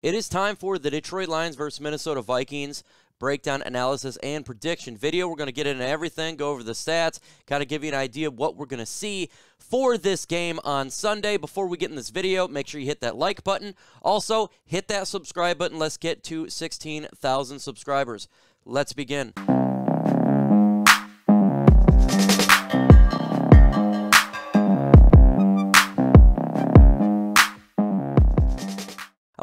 It is time for the Detroit Lions versus Minnesota Vikings breakdown, analysis, and prediction video. We're going to get into everything, go over the stats, kind of give you an idea of what we're going to see for this game on Sunday. Before we get in this video, make sure you hit that like button. Also, hit that subscribe button. Let's get to 16,000 subscribers. Let's begin.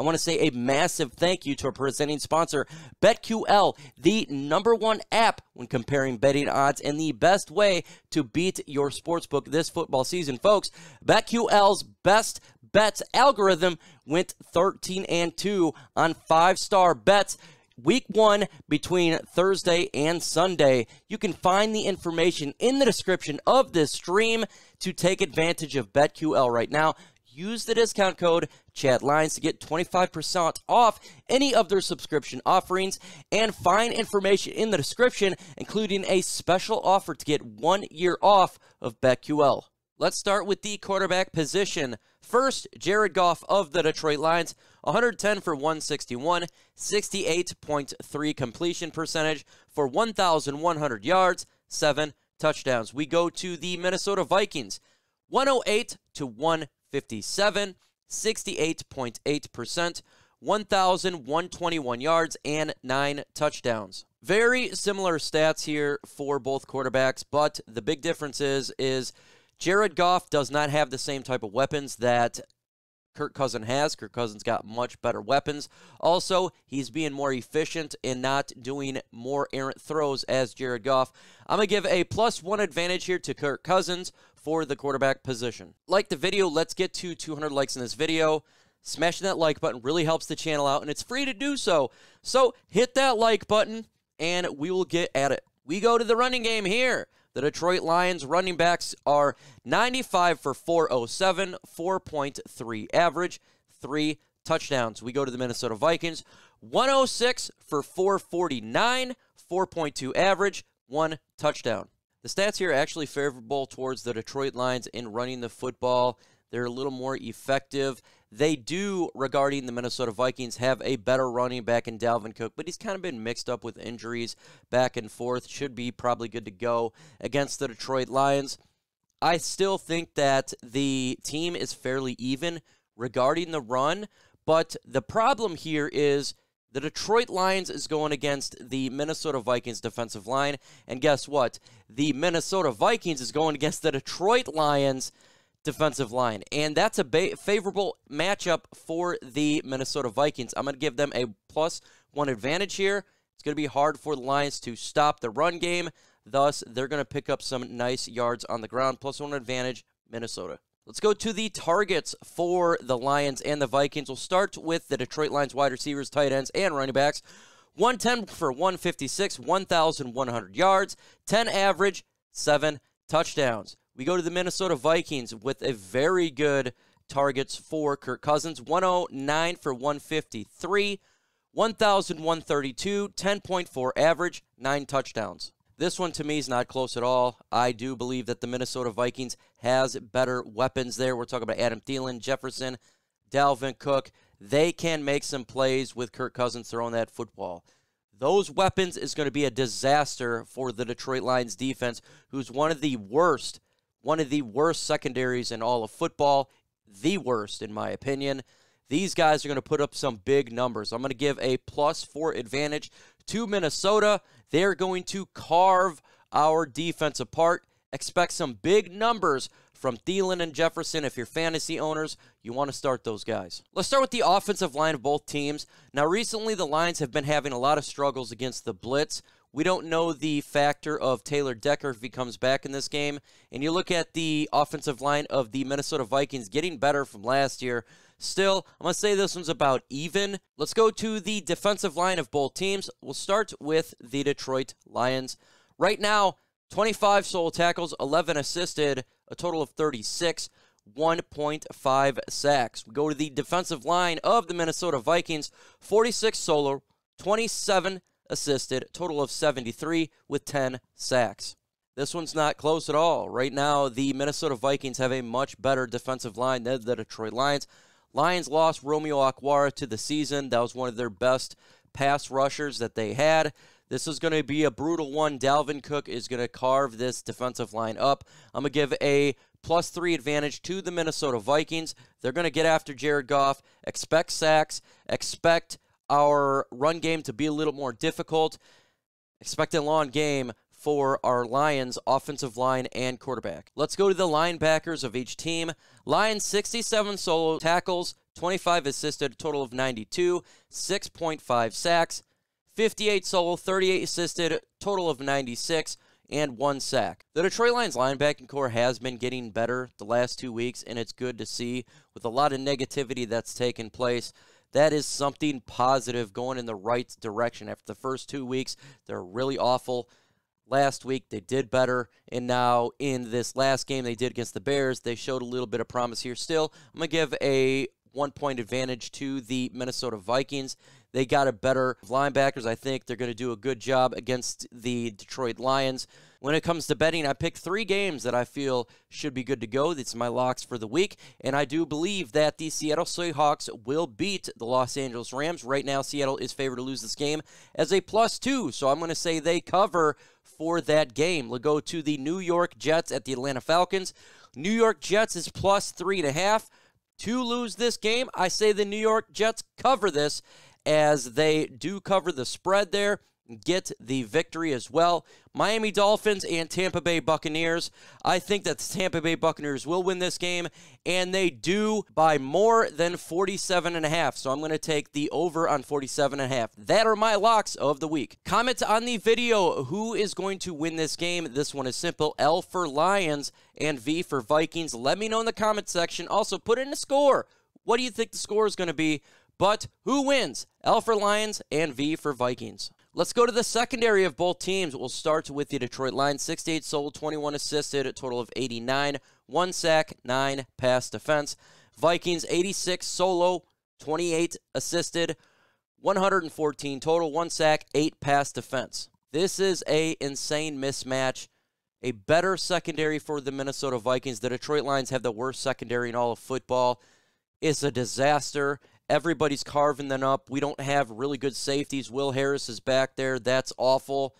want to say a massive thank you to our presenting sponsor, BetQL, the number one app when comparing betting odds and the best way to beat your sportsbook this football season, folks. BetQL's best bets algorithm went 13 and 2 on five star bets week one between Thursday and Sunday. You can find the information in the description of this stream to take advantage of BetQL right now use the discount code ChatLines to get 25% off any of their subscription offerings and find information in the description, including a special offer to get one year off of BetQL. Let's start with the quarterback position. First, Jared Goff of the Detroit Lions, 110 for 161, 68.3 completion percentage for 1,100 yards, 7 touchdowns. We go to the Minnesota Vikings, 108 to 1 57, 68.8%, 1,121 yards, and nine touchdowns. Very similar stats here for both quarterbacks, but the big difference is, is Jared Goff does not have the same type of weapons that Kirk Cousin has. Kirk Cousins got much better weapons. Also, he's being more efficient and not doing more errant throws as Jared Goff. I'm going to give a plus one advantage here to Kirk Cousins, for the quarterback position. Like the video, let's get to 200 likes in this video. Smashing that like button really helps the channel out, and it's free to do so. So hit that like button, and we will get at it. We go to the running game here. The Detroit Lions running backs are 95 for 407, 4.3 average, three touchdowns. We go to the Minnesota Vikings, 106 for 449, 4.2 average, one touchdown. The stats here are actually favorable towards the Detroit Lions in running the football. They're a little more effective. They do, regarding the Minnesota Vikings, have a better running back in Dalvin Cook, but he's kind of been mixed up with injuries back and forth. Should be probably good to go against the Detroit Lions. I still think that the team is fairly even regarding the run, but the problem here is the Detroit Lions is going against the Minnesota Vikings defensive line. And guess what? The Minnesota Vikings is going against the Detroit Lions defensive line. And that's a favorable matchup for the Minnesota Vikings. I'm going to give them a plus one advantage here. It's going to be hard for the Lions to stop the run game. Thus, they're going to pick up some nice yards on the ground. Plus one advantage, Minnesota. Let's go to the targets for the Lions and the Vikings. We'll start with the Detroit Lions wide receivers, tight ends, and running backs. 110 for 156, 1,100 yards, 10 average, 7 touchdowns. We go to the Minnesota Vikings with a very good targets for Kirk Cousins 109 for 153, 1,132, 10.4 average, 9 touchdowns. This one to me is not close at all. I do believe that the Minnesota Vikings has better weapons there. We're talking about Adam Thielen, Jefferson, Dalvin Cook. They can make some plays with Kirk Cousins throwing that football. Those weapons is going to be a disaster for the Detroit Lions defense, who's one of the worst, one of the worst secondaries in all of football, the worst in my opinion. These guys are going to put up some big numbers. I'm going to give a plus four advantage to Minnesota. They're going to carve our defense apart. Expect some big numbers from Thielen and Jefferson. If you're fantasy owners, you want to start those guys. Let's start with the offensive line of both teams. Now, recently, the Lions have been having a lot of struggles against the Blitz. We don't know the factor of Taylor Decker if he comes back in this game. And you look at the offensive line of the Minnesota Vikings getting better from last year. Still, I'm going to say this one's about even. Let's go to the defensive line of both teams. We'll start with the Detroit Lions. Right now, 25 solo tackles, 11 assisted, a total of 36, 1.5 sacks. We go to the defensive line of the Minnesota Vikings, 46 solo, 27 assisted, total of 73 with 10 sacks. This one's not close at all. Right now, the Minnesota Vikings have a much better defensive line than the Detroit Lions. Lions lost Romeo Aquara to the season. That was one of their best pass rushers that they had. This is going to be a brutal one. Dalvin Cook is going to carve this defensive line up. I'm going to give a plus three advantage to the Minnesota Vikings. They're going to get after Jared Goff. Expect sacks. Expect our run game to be a little more difficult. Expect a long game for our Lions offensive line and quarterback. Let's go to the linebackers of each team. Lions 67 solo tackles, 25 assisted, total of 92, 6.5 sacks, 58 solo, 38 assisted, total of 96 and one sack. The Detroit Lions linebacking core has been getting better the last two weeks, and it's good to see with a lot of negativity that's taken place. That is something positive going in the right direction. After the first two weeks, they're really awful last week. They did better. And now in this last game they did against the Bears, they showed a little bit of promise here still. I'm going to give a one point advantage to the Minnesota Vikings. They got a better linebackers. I think they're going to do a good job against the Detroit Lions. When it comes to betting, I pick three games that I feel should be good to go. are my locks for the week. And I do believe that the Seattle Seahawks will beat the Los Angeles Rams. Right now, Seattle is favored to lose this game as a plus two. So I'm going to say they cover for that game. We'll go to the New York Jets at the Atlanta Falcons. New York Jets is plus three and a half. To lose this game, I say the New York Jets cover this as they do cover the spread there get the victory as well. Miami Dolphins and Tampa Bay Buccaneers. I think that the Tampa Bay Buccaneers will win this game, and they do by more than 47 and a half. So I'm going to take the over on 47 and a half. That are my locks of the week. Comment on the video who is going to win this game. This one is simple L for Lions and V for Vikings. Let me know in the comment section. Also, put in a score. What do you think the score is going to be but who wins? L for Lions and V for Vikings. Let's go to the secondary of both teams. We'll start with the Detroit Lions. 68 sold, 21 assisted, a total of 89, one sack, nine pass defense. Vikings 86 solo, 28 assisted, 114 total, one sack, eight pass defense. This is a insane mismatch. A better secondary for the Minnesota Vikings. The Detroit Lions have the worst secondary in all of football. It's a disaster. Everybody's carving them up. We don't have really good safeties. Will Harris is back there. That's awful.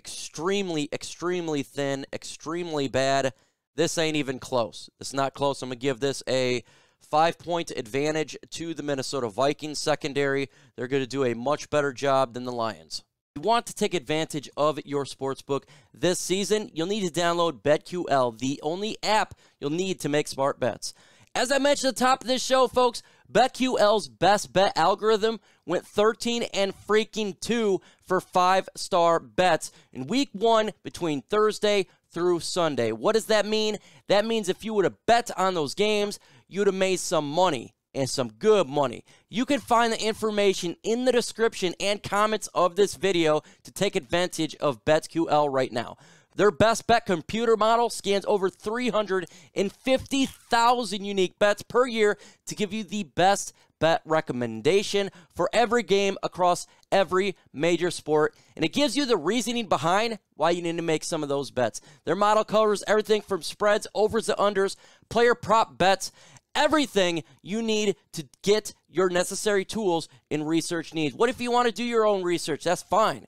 Extremely, extremely thin, extremely bad. This ain't even close. It's not close. I'm going to give this a five point advantage to the Minnesota Vikings secondary. They're going to do a much better job than the Lions. If you want to take advantage of your sports book this season, you'll need to download BetQL, the only app you'll need to make smart bets. As I mentioned at the top of this show, folks, BetQL's best bet algorithm went 13 and freaking 2 for five star bets in week one between Thursday through Sunday. What does that mean? That means if you would have bet on those games, you'd have made some money and some good money. You can find the information in the description and comments of this video to take advantage of BetQL right now. Their best bet computer model scans over 350,000 unique bets per year to give you the best bet recommendation for every game across every major sport. And it gives you the reasoning behind why you need to make some of those bets. Their model covers everything from spreads, overs to unders, player prop bets, everything you need to get your necessary tools and research needs. What if you want to do your own research? That's fine.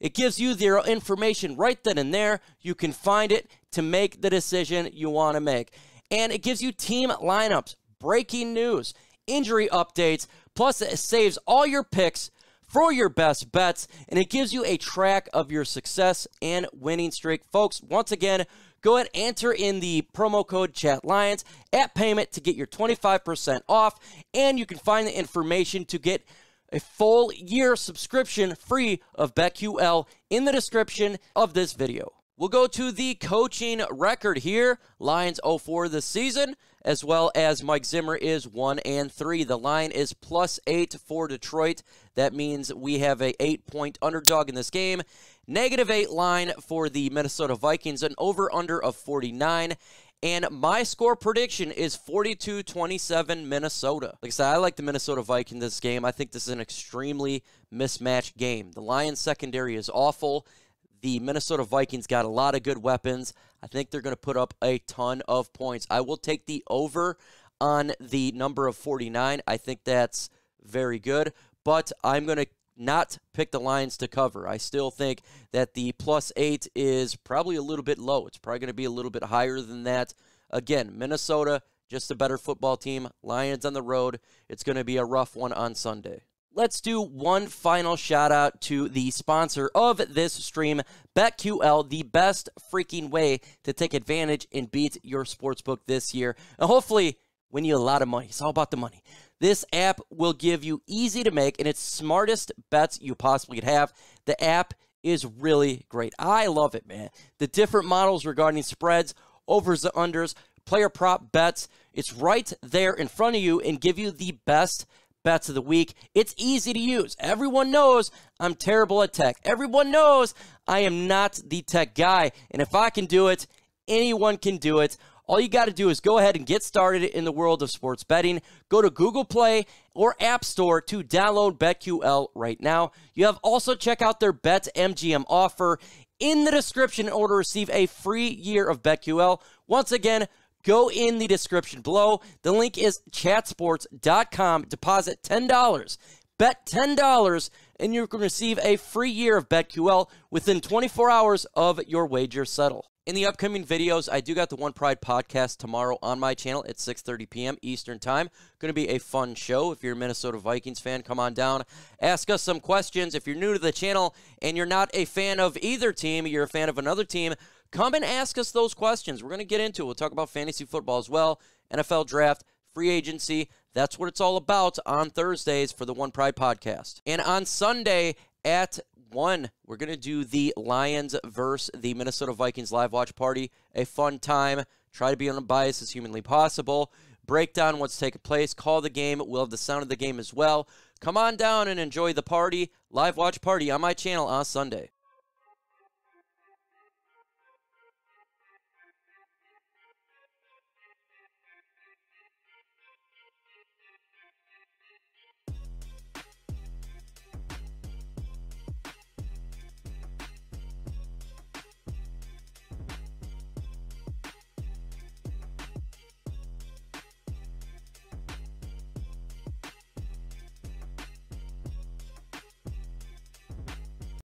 It gives you the information right then and there. You can find it to make the decision you want to make. And it gives you team lineups, breaking news, injury updates, plus it saves all your picks for your best bets, and it gives you a track of your success and winning streak. Folks, once again, go ahead enter in the promo code ChatLions at payment to get your 25% off, and you can find the information to get – a full year subscription free of BetQL in the description of this video. We'll go to the coaching record here. Lions 0-4 this season, as well as Mike Zimmer is 1 and 3. The line is plus 8 for Detroit. That means we have a 8-point underdog in this game. Negative 8 line for the Minnesota Vikings, an over-under of 49. And my score prediction is 42 27 Minnesota. Like I said, I like the Minnesota Vikings this game. I think this is an extremely mismatched game. The Lions' secondary is awful. The Minnesota Vikings got a lot of good weapons. I think they're going to put up a ton of points. I will take the over on the number of 49. I think that's very good, but I'm going to not pick the Lions to cover. I still think that the plus eight is probably a little bit low. It's probably going to be a little bit higher than that. Again, Minnesota, just a better football team. Lions on the road. It's going to be a rough one on Sunday. Let's do one final shout out to the sponsor of this stream, BetQL, the best freaking way to take advantage and beat your sportsbook this year. And hopefully, win you a lot of money. It's all about the money. This app will give you easy to make and it's smartest bets you possibly could have. The app is really great. I love it, man. The different models regarding spreads, overs and unders, player prop bets. It's right there in front of you and give you the best bets of the week. It's easy to use. Everyone knows I'm terrible at tech. Everyone knows I am not the tech guy. And if I can do it, anyone can do it. All you got to do is go ahead and get started in the world of sports betting. Go to Google Play or App Store to download BetQL right now. You have also check out their BetMGM offer in the description in order to receive a free year of BetQL. Once again, go in the description below. The link is chatsports.com. Deposit $10. Bet $10 and you can receive a free year of BetQL within 24 hours of your wager settle. In the upcoming videos, I do got the One Pride podcast tomorrow on my channel at 6:30 p.m. Eastern Time. Going to be a fun show. If you're a Minnesota Vikings fan, come on down, ask us some questions. If you're new to the channel and you're not a fan of either team, you're a fan of another team, come and ask us those questions. We're going to get into it. We'll talk about fantasy football as well, NFL draft, free agency. That's what it's all about on Thursdays for the One Pride podcast. And on Sunday at one, we're going to do the Lions versus the Minnesota Vikings live watch party. A fun time. Try to be unbiased as humanly possible. Break down what's taking place. Call the game. We'll have the sound of the game as well. Come on down and enjoy the party. Live watch party on my channel on Sunday.